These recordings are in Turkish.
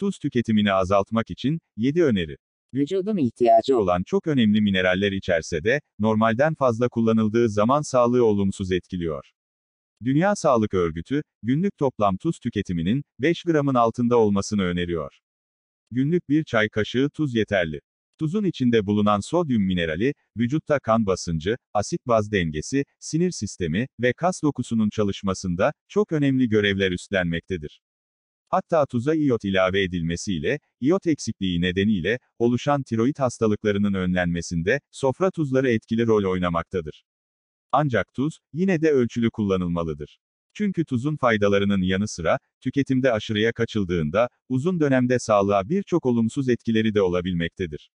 Tuz tüketimini azaltmak için 7 öneri. Vücudun ihtiyacı olan çok önemli mineraller içerse de, normalden fazla kullanıldığı zaman sağlığı olumsuz etkiliyor. Dünya Sağlık Örgütü, günlük toplam tuz tüketiminin 5 gramın altında olmasını öneriyor. Günlük bir çay kaşığı tuz yeterli. Tuzun içinde bulunan sodyum minerali, vücutta kan basıncı, asit-baz dengesi, sinir sistemi ve kas dokusunun çalışmasında çok önemli görevler üstlenmektedir. Hatta tuza iot ilave edilmesiyle, iot eksikliği nedeniyle, oluşan tiroid hastalıklarının önlenmesinde, sofra tuzları etkili rol oynamaktadır. Ancak tuz, yine de ölçülü kullanılmalıdır. Çünkü tuzun faydalarının yanı sıra, tüketimde aşırıya kaçıldığında, uzun dönemde sağlığa birçok olumsuz etkileri de olabilmektedir.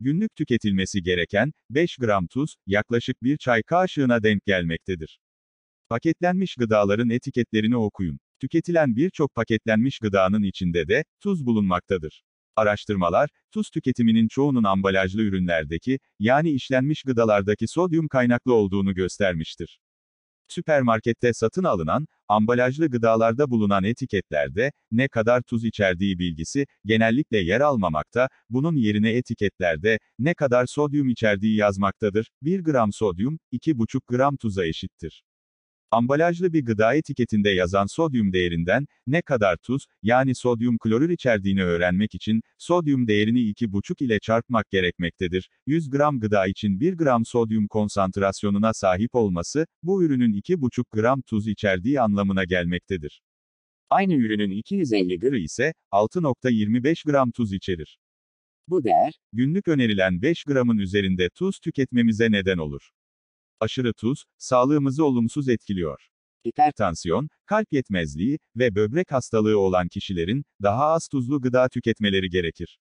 Günlük tüketilmesi gereken, 5 gram tuz, yaklaşık bir çay kaşığına denk gelmektedir. Paketlenmiş gıdaların etiketlerini okuyun. Tüketilen birçok paketlenmiş gıdanın içinde de tuz bulunmaktadır. Araştırmalar, tuz tüketiminin çoğunun ambalajlı ürünlerdeki, yani işlenmiş gıdalardaki sodyum kaynaklı olduğunu göstermiştir. Süpermarkette satın alınan, ambalajlı gıdalarda bulunan etiketlerde, ne kadar tuz içerdiği bilgisi, genellikle yer almamakta, bunun yerine etiketlerde, ne kadar sodyum içerdiği yazmaktadır, 1 gram sodyum, 2,5 gram tuza eşittir. Ambalajlı bir gıda etiketinde yazan sodyum değerinden, ne kadar tuz, yani sodyum klorür içerdiğini öğrenmek için, sodyum değerini 2,5 ile çarpmak gerekmektedir. 100 gram gıda için 1 gram sodyum konsantrasyonuna sahip olması, bu ürünün 2,5 gram tuz içerdiği anlamına gelmektedir. Aynı ürünün 250 gr ise, 6,25 gram tuz içerir. Bu değer, günlük önerilen 5 gramın üzerinde tuz tüketmemize neden olur aşırı tuz, sağlığımızı olumsuz etkiliyor. Hipertansiyon, kalp yetmezliği ve böbrek hastalığı olan kişilerin daha az tuzlu gıda tüketmeleri gerekir.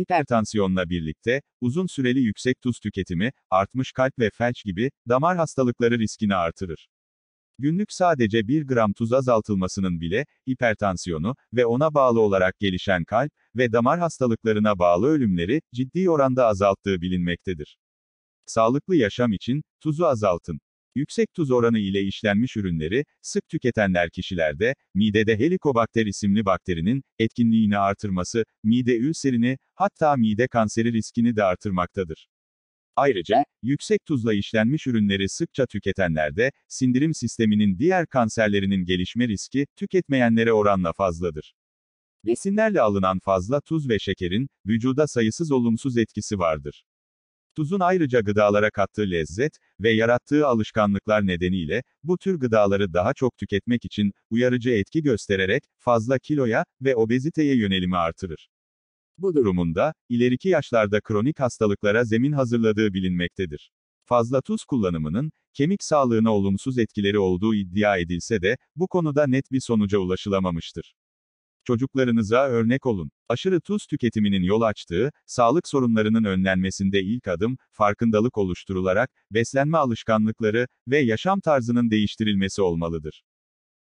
Hipertansiyonla birlikte, uzun süreli yüksek tuz tüketimi, artmış kalp ve felç gibi damar hastalıkları riskini artırır. Günlük sadece 1 gram tuz azaltılmasının bile, hipertansiyonu ve ona bağlı olarak gelişen kalp ve damar hastalıklarına bağlı ölümleri ciddi oranda azalttığı bilinmektedir. Sağlıklı yaşam için, tuzu azaltın. Yüksek tuz oranı ile işlenmiş ürünleri, sık tüketenler kişilerde, midede helikobakter isimli bakterinin, etkinliğini artırması, mide ülserini, hatta mide kanseri riskini de artırmaktadır. Ayrıca, yüksek tuzla işlenmiş ürünleri sıkça tüketenlerde, sindirim sisteminin diğer kanserlerinin gelişme riski, tüketmeyenlere oranla fazladır. Besinlerle alınan fazla tuz ve şekerin, vücuda sayısız olumsuz etkisi vardır. Tuzun ayrıca gıdalara kattığı lezzet ve yarattığı alışkanlıklar nedeniyle bu tür gıdaları daha çok tüketmek için uyarıcı etki göstererek fazla kiloya ve obeziteye yönelimi artırır. Bu durumunda ileriki yaşlarda kronik hastalıklara zemin hazırladığı bilinmektedir. Fazla tuz kullanımının kemik sağlığına olumsuz etkileri olduğu iddia edilse de bu konuda net bir sonuca ulaşılamamıştır. Çocuklarınıza örnek olun. Aşırı tuz tüketiminin yol açtığı, sağlık sorunlarının önlenmesinde ilk adım, farkındalık oluşturularak, beslenme alışkanlıkları ve yaşam tarzının değiştirilmesi olmalıdır.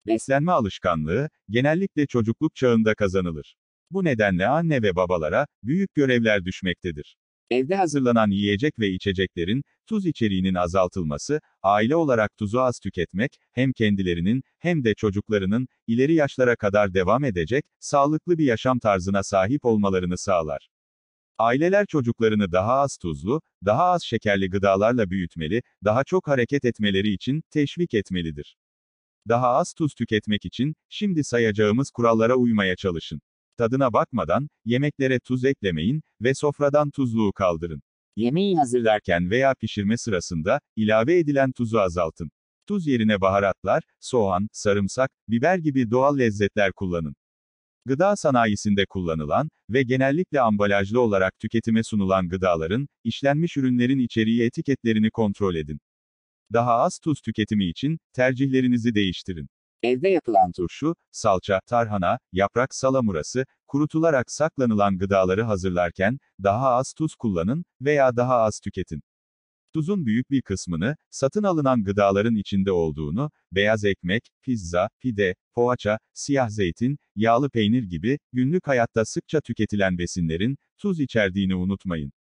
Beslenme alışkanlığı, genellikle çocukluk çağında kazanılır. Bu nedenle anne ve babalara, büyük görevler düşmektedir. Evde hazırlanan yiyecek ve içeceklerin tuz içeriğinin azaltılması, aile olarak tuzu az tüketmek, hem kendilerinin hem de çocuklarının ileri yaşlara kadar devam edecek sağlıklı bir yaşam tarzına sahip olmalarını sağlar. Aileler çocuklarını daha az tuzlu, daha az şekerli gıdalarla büyütmeli, daha çok hareket etmeleri için teşvik etmelidir. Daha az tuz tüketmek için şimdi sayacağımız kurallara uymaya çalışın tadına bakmadan, yemeklere tuz eklemeyin ve sofradan tuzluğu kaldırın. Yemeği hazırlarken veya pişirme sırasında, ilave edilen tuzu azaltın. Tuz yerine baharatlar, soğan, sarımsak, biber gibi doğal lezzetler kullanın. Gıda sanayisinde kullanılan ve genellikle ambalajlı olarak tüketime sunulan gıdaların, işlenmiş ürünlerin içeriği etiketlerini kontrol edin. Daha az tuz tüketimi için tercihlerinizi değiştirin. Evde yapılan turşu, salça, tarhana, yaprak salamurası, kurutularak saklanılan gıdaları hazırlarken, daha az tuz kullanın veya daha az tüketin. Tuzun büyük bir kısmını, satın alınan gıdaların içinde olduğunu, beyaz ekmek, pizza, pide, poğaça, siyah zeytin, yağlı peynir gibi, günlük hayatta sıkça tüketilen besinlerin, tuz içerdiğini unutmayın.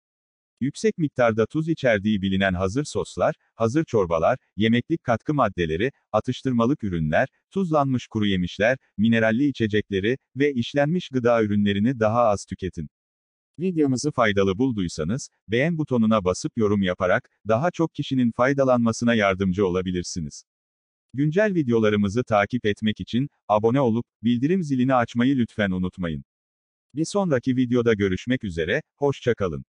Yüksek miktarda tuz içerdiği bilinen hazır soslar, hazır çorbalar, yemeklik katkı maddeleri, atıştırmalık ürünler, tuzlanmış kuru yemişler, mineralli içecekleri ve işlenmiş gıda ürünlerini daha az tüketin. Videomuzu faydalı bulduysanız, beğen butonuna basıp yorum yaparak, daha çok kişinin faydalanmasına yardımcı olabilirsiniz. Güncel videolarımızı takip etmek için, abone olup, bildirim zilini açmayı lütfen unutmayın. Bir sonraki videoda görüşmek üzere, hoşçakalın.